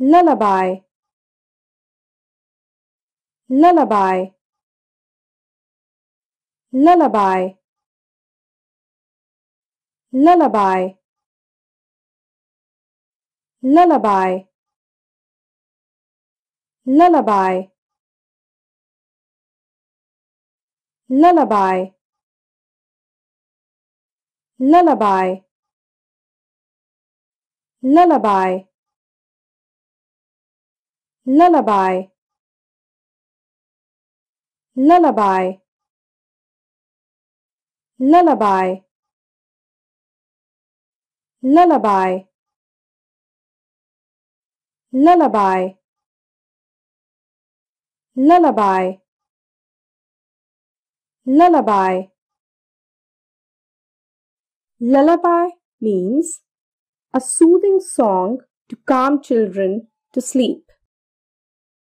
lullaby lullaby lullaby lullaby lullaby lullaby lullaby lullaby lullaby lullaby lullaby lullaby lullaby lullaby lullaby lullaby lullaby means a soothing song to calm children to sleep